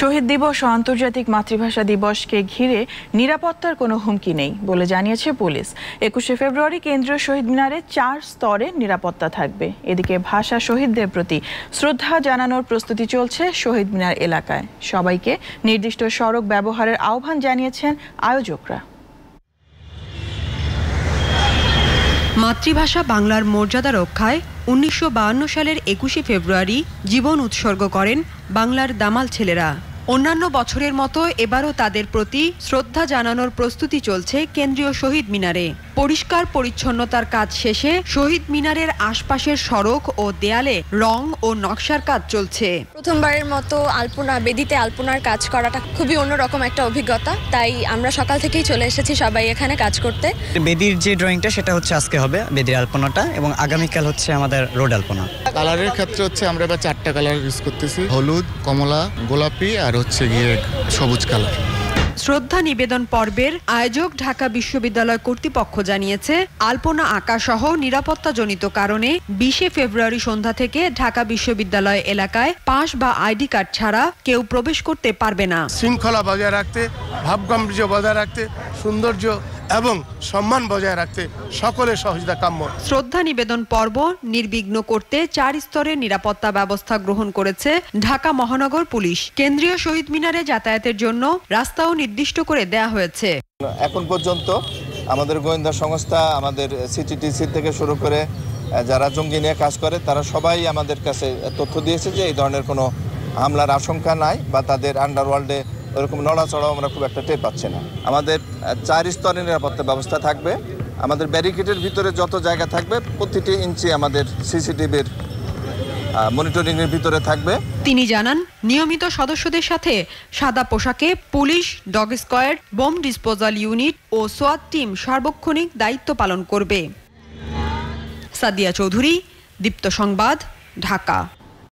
শহীদ দিবস ও আন্তর্জাতিক মাতৃভাষা দিবসকে ঘিরে নিরাপত্তার কোনো হুমকি নেই বলে জানিয়েছে পুলিশ একুশে ফেব্রুয়ারি কেন্দ্রীয় শহীদ মিনারে চার স্তরে নিরাপত্তা থাকবে এদিকে ভাষা শহীদদের প্রতি শ্রদ্ধা জানানোর প্রস্তুতি চলছে শহীদ মিনার এলাকায় সবাইকে নির্দিষ্ট সড়ক ব্যবহারের আহ্বান জানিয়েছেন আয়োজকরা মাতৃভাষা বাংলার মর্যাদা রক্ষায় উনিশশো সালের একুশে ফেব্রুয়ারি জীবন উৎসর্গ করেন বাংলার দামাল ছেলেরা অন্যান্য বছরের মতো এবারও তাদের প্রতি শ্রদ্ধা জানানোর প্রস্তুতি চলছে কেন্দ্রীয় শহীদ মিনারে পরিষ্কার পরিচ্ছন্নতার কাজ শেষে শহীদ মিনারের আশপাশের সড়ক ও দেয়ালে রং ও নকশার কাজ চলছে প্রথমবারের মতো আলপনা বেদিতে আলপনার কাজ করাটা খুবই অন্যরকম একটা অভিজ্ঞতা তাই আমরা সকাল থেকেই চলে এসেছি সবাই এখানে কাজ করতে বেদির যে ড্রয়িংটা সেটা হচ্ছে আজকে হবে বেদির আলপনাটা এবং আগামীকাল হচ্ছে আমাদের রোড আলপনা কালারের ক্ষেত্রে হচ্ছে আমরা এবার চারটা কালার ইউজ করতেছি হলুদ কমলা গোলাপি আর হচ্ছে গিয়ে সবুজ কালার শ্রদ্ধা নিবেদন পর্বের আয়োজক ঢাকা বিশ্ববিদ্যালয় কর্তৃপক্ষ জানিয়েছে আলপনা আঁকাসহ নিরাপত্তাজনিত কারণে বিশে ফেব্রুয়ারি সন্ধ্যা থেকে ঢাকা বিশ্ববিদ্যালয় এলাকায় পাশ বা আইডি কার্ড ছাড়া কেউ প্রবেশ করতে পারবে না শৃঙ্খলা বজায় রাখতে ভাবগাম্ভীর্য বজায় রাখতে সৌন্দর্য এবং সম্মান বজায় রাখতে সকলের সহযোগিতা কাম্য শ্রদ্ধা নিবেদন পর্ব নির্বিঘ্ন করতে চার স্তরের নিরাপত্তা ব্যবস্থা গ্রহণ করেছে ঢাকা মহানগর পুলিশ কেন্দ্রীয় শহীদ মিনারে যাতায়াতের জন্য রাস্তাও নির্দিষ্ট করে দেয়া হয়েছে এখন পর্যন্ত আমাদের গোয়েন্দা সংস্থা আমাদের সিটিটিসি থেকে শুরু করে যারা জঙ্গি নিয়ে কাজ করে তারা সবাই আমাদের কাছে তথ্য দিয়েছে যে এই ধরনের কোনো হামলার আশঙ্কা নাই বা তাদের আন্ডারওয়ার্ল্ডে ওরকম নড়াচড়াও আমরা খুব একটা টের পাচ্ছি না আমাদের চার স্তরের নিরাপত্তা ব্যবস্থা থাকবে আমাদের ব্যারিকেডের ভিতরে যত জায়গা থাকবে প্রতিটি ইঞ্চি আমাদের সিসিটিভির মনিটরিংয়ের ভিতরে থাকবে তিনি জানান নিয়মিত সদস্যদের সাথে সাদা পোশাকে police dog squad bomb disposal unit ও সোয়াত টিম সার্বক্ষণিক দায়িত্ব পালন করবে সাদিয়া চৌধুরী দীপ্ত সংবাদ ঢাকা